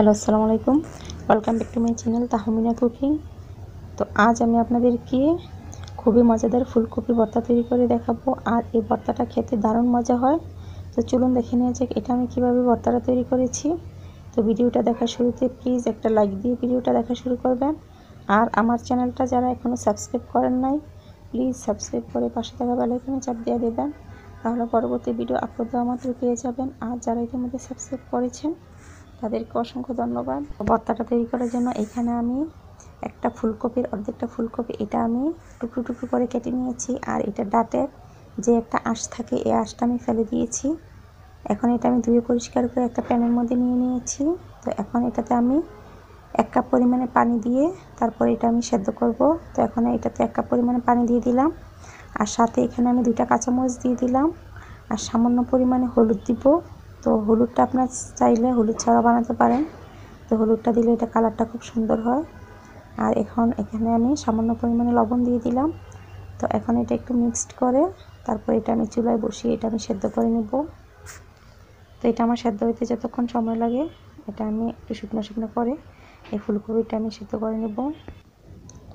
hello আসসালামু আলাইকুম welcome back to my channel Tahmina cooking তো আজ আমি আপনাদেরকে খুবই মজাদার ফুলকপি ভর্তা তৈরি করে দেখাবো আর এই ভর্তাটা খেতে দারুণ মজা হয় তো চলুন দেখে নিয়ে যাক এটা আমি কীভাবে ভর্তাটা তৈরি করেছি তো ভিডিওটা দেখার শুরুতে প্লিজ একটা লাইক দিয়ে ভিডিওটা দেখা শুরু করবেন আর আমার চ্যানেলটা যারা এখনও সাবস্ক্রাইব করেন নাই প্লিজ সাবস্ক্রাইব করে পাশে থাকা বেলাইকনে চাপ দিয়ে দেবেন তাহলে পরবর্তী ভিডিও আপলোড দেওয়া মাত্র পেয়ে যাবেন আর যারা ইতিমধ্যে সাবস্ক্রাইব করেছেন তাদেরকে অসংখ্য ধন্যবাদ ভর্তাটা তৈরি করার জন্য এখানে আমি একটা ফুলকপির অর্ধেকটা ফুলকপি এটা আমি টুকরো টুকরো করে কেটে নিয়েছি আর এটা ডাটের যে একটা আঁশ থাকে এই আঁশটা আমি ফেলে দিয়েছি এখন এটা আমি ধুয়ে পরিষ্কার করে একটা প্যানের মধ্যে নিয়ে নিয়েছি তো এখন এটাতে আমি এক কাপ পরিমাণে পানি দিয়ে তারপর এটা আমি সেদ্ধ করব তো এখন এটাতে এক কাপ পরিমাণে পানি দিয়ে দিলাম আর সাথে এখানে আমি দুইটা কাঁচামরিচ দিয়ে দিলাম আর সামান্য পরিমাণে হলুদ দিব তো হলুদটা আপনার চাইলে হলুদ ছাড়া বানাতে পারেন তো হলুদটা দিলে এটা কালারটা খুব সুন্দর হয় আর এখন এখানে আমি সামান্য পরিমাণে লবণ দিয়ে দিলাম তো এখন এটা একটু মিক্সড করে তারপর এটা আমি চুলায় বসিয়ে এটা আমি সেদ্ধ করে নেব তো এটা আমার সেদ্ধ হইতে যতক্ষণ সময় লাগে এটা আমি একটু শুকনো শুকনো করে এই ফুলকপিটা আমি সেদ্ধ করে নেব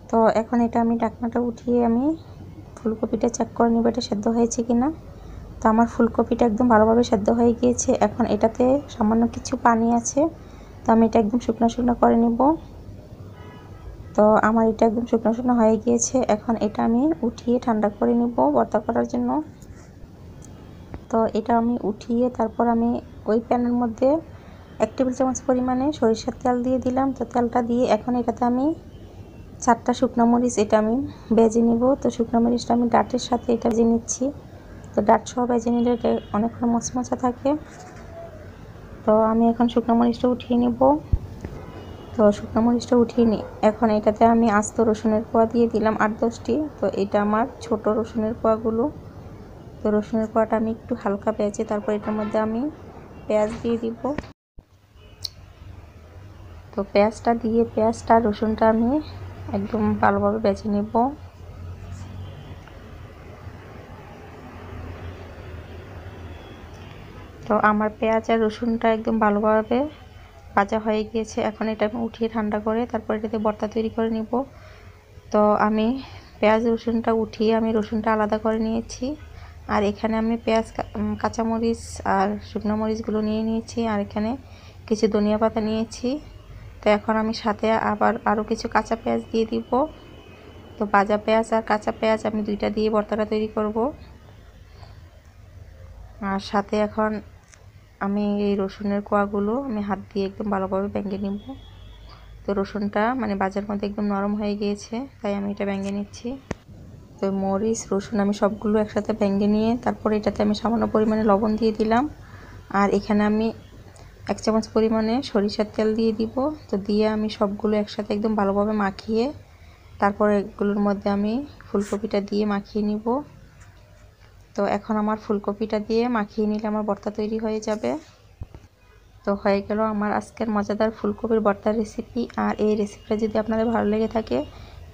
তো এখন এটা আমি ডাকনাটা উঠিয়ে আমি ফুলকপিটা চেক করে নেব এটা সেদ্ধ হয়েছে কি না তো আমার ফুলকপিটা একদম ভালোভাবে সেদ্ধ হয়ে গিয়েছে এখন এটাতে সামান্য কিছু পানি আছে তো আমি এটা একদম শুকনো শুকনো করে নেব তো আমার এটা একদম শুকনো শুকনো হয়ে গিয়েছে এখন এটা আমি উঠিয়ে ঠান্ডা করে নেব বর্তা করার জন্য তো এটা আমি উঠিয়ে তারপর আমি ওই প্যানের মধ্যে এক টেবিল চামচ পরিমাণে সরিষার তেল দিয়ে দিলাম তো তেলটা দিয়ে এখন এটাতে আমি চারটা শুকনো মরিচ এটা আমি বেজে নিব তো শুকনো মরিচটা আমি ডাটের সাথে এটা ভেজে নিচ্ছি তো ডাট সহ ভেজে নিলে অনেকটা মশমশা থাকে তো আমি এখন শুকনো মরিচটা উঠিয়ে নিব তো শুকনো মরিচটা উঠিয়ে নিই এখন এটাতে আমি আস্ত রসুনের কোয়া দিয়ে দিলাম আট দশটি তো এটা আমার ছোট রসুনের কোয়াগুলো তো রসুনের কোয়াটা আমি একটু হালকা পেঁয়াজে তারপর এটার মধ্যে আমি পেঁয়াজ দিয়ে দিব তো পেঁয়াজটা দিয়ে পেঁয়াজটা রসুনটা আমি একদম ভালোভাবে বেছে নেব তো আমার পেঁয়াজ আর রসুনটা একদম ভালোভাবে ভাজা হয়ে গিয়েছে এখন এটা আমি উঠিয়ে ঠান্ডা করে তারপর এটাতে ভর্তা তৈরি করে নিব তো আমি পেঁয়াজ রসুনটা উঠিয়ে আমি রসুনটা আলাদা করে নিয়েছি আর এখানে আমি পেঁয়াজ কাঁচামরিচ আর শুকনো মরিচগুলো নিয়ে নিয়েছি আর এখানে কিছু ধনিয়া পাতা নিয়েছি তো এখন আমি সাথে আবার আরও কিছু কাঁচা পেঁয়াজ দিয়ে দিব তো ভাজা পেঁয়াজ আর কাঁচা পেঁয়াজ আমি দুইটা দিয়ে ভর্তাটা তৈরি করব আর সাথে এখন আমি এই রসুনের কোয়াগুলো আমি হাত দিয়ে একদম ভালোভাবে ব্যাঙ্গে নিব তো রসুনটা মানে বাজার মধ্যে একদম নরম হয়ে গিয়েছে তাই আমি এটা ব্যাঙ্গে নিচ্ছি তো মরিচ রসুন আমি সবগুলো একসাথে ব্যাঙ্গে নিয়ে তারপরে এটাতে আমি সামান্য পরিমাণে লবণ দিয়ে দিলাম আর এখানে আমি এক চামচ পরিমাণে সরিষার তেল দিয়ে দিব তো দিয়ে আমি সবগুলো একসাথে একদম ভালোভাবে মাখিয়ে তারপরে এগুলোর মধ্যে আমি ফুলকপিটা দিয়ে মাখিয়ে নিব তো এখন আমার ফুলকপিটা দিয়ে মাখিয়ে নিলে আমার ভর্তা তৈরি হয়ে যাবে তো হয়ে গেল আমার আজকের মজাদার ফুলকপির ভর্তার রেসিপি আর এই রেসিপিটা যদি আপনাদের ভালো লেগে থাকে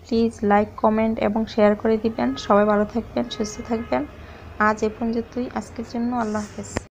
প্লিজ লাইক কমেন্ট এবং শেয়ার করে দিবেন সবাই ভালো থাকবেন সুস্থ থাকবেন আজ এ পর্যন্তই আজকের জন্য আল্লাহ হাফেজ